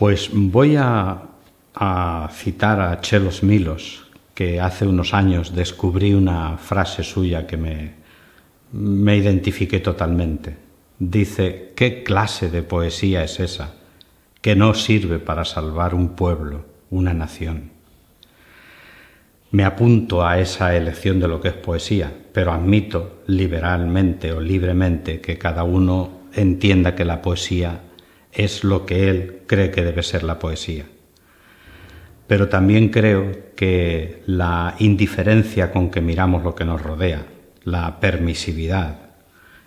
Pues voy a, citar a Chelos Milos, que hace unos años descubrí una frase suya que me, me identifiqué totalmente. Dice, ¿qué clase de poesía es esa que no sirve para salvar un pueblo, una nación? Me apunto a esa elección de lo que es poesía, pero admito liberalmente o libremente que cada uno entienda que la poesía es lo que él cree que debe ser la poesía. Pero también creo que la indiferencia con que miramos lo que nos rodea, la permisividad,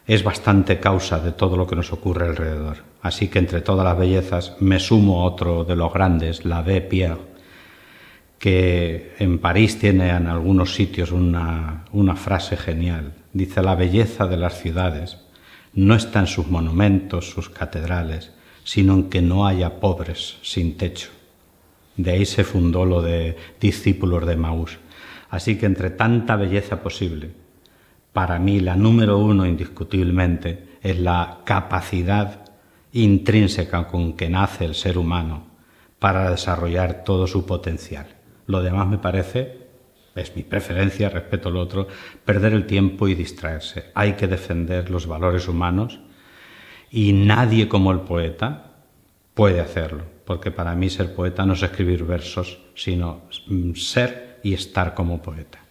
es bastante causa de todo lo que nos ocurre alrededor. Así que entre todas las bellezas me sumo a otro de los grandes, la de Pierre, que en París tiene en algunos sitios una, una, frase genial. Dice, la belleza de las ciudades no está en sus monumentos, sus catedrales, sino en que no haya pobres sin techo. De ahí se fundó lo de discípulos de Maús. Así que entre tanta belleza posible, para mí la número uno indiscutiblemente es la capacidad intrínseca con que nace el ser humano para desarrollar todo su potencial. Lo demás me parece, es mi preferencia, respeto lo otro, perder el tiempo y distraerse. Hay que defender los valores humanos y nadie como el poeta puede hacerlo, porque para mí ser poeta no es escribir versos, sino mm, ser y estar como poeta.